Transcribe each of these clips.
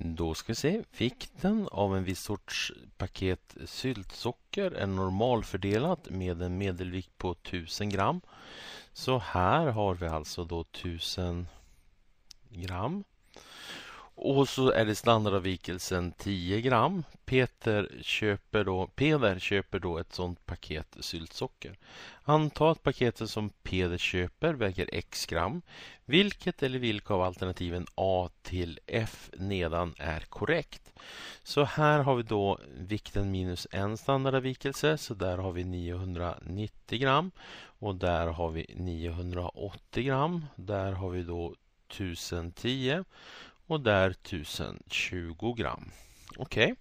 Då ska vi se. Vikten av en viss sorts paket syltsocker är normalfördelat med en medelvikt på 1000 gram. Så här har vi alltså då 1000 gram och så är det standardavvikelsen 10 gram. Peter köper då, Peder köper då ett sådant paket syltsocker. Anta att paketet som Peder köper väger x gram. Vilket eller vilka av alternativen A till F nedan är korrekt? Så här har vi då vikten minus en standardavvikelse. Så där har vi 990 gram. Och där har vi 980 gram. Där har vi då 1010 och där 1020 gram. Okej. Okay.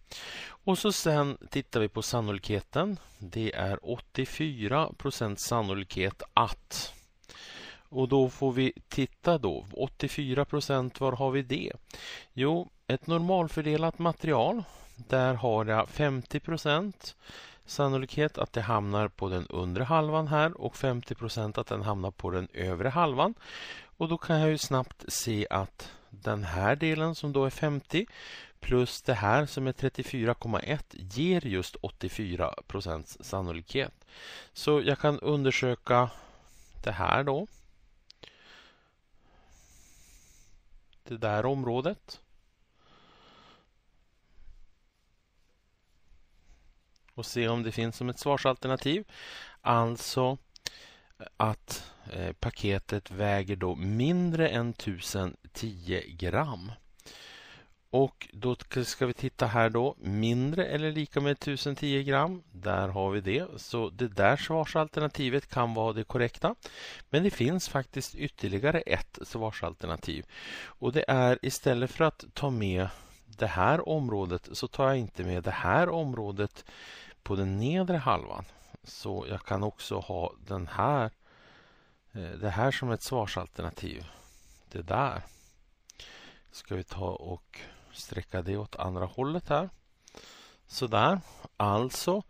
Och så sen tittar vi på sannolikheten. Det är 84 procent sannolikhet att. Och då får vi titta då. 84 procent, var har vi det? Jo, ett normalfördelat material. Där har jag 50 procent sannolikhet att det hamnar på den undre halvan här och 50 procent att den hamnar på den övre halvan. Och då kan jag ju snabbt se att den här delen som då är 50 plus det här som är 34,1 ger just 84 procents sannolikhet. Så jag kan undersöka det här då. Det där området. Och se om det finns som ett svarsalternativ. Alltså att Eh, paketet väger då mindre än 1010 gram. Och då ska vi titta här då, mindre eller lika med 1010 gram. Där har vi det. Så det där svarsalternativet kan vara det korrekta. Men det finns faktiskt ytterligare ett svarsalternativ. Och det är istället för att ta med det här området så tar jag inte med det här området på den nedre halvan. Så jag kan också ha den här Eh, det här som ett svarsalternativ. Det där. Ska vi ta och sträcka det åt andra hållet här. Sådär. Alltså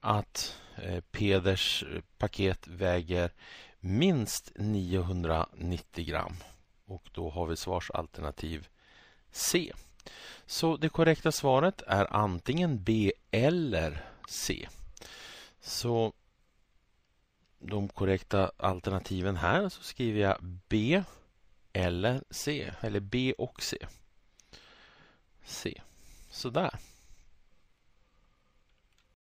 att eh, Peders eh, paket väger minst 990 gram. Och då har vi svarsalternativ C. Så det korrekta svaret är antingen B eller C. Så de korrekta alternativen här så skriver jag B eller C, eller B och C. C. Sådär.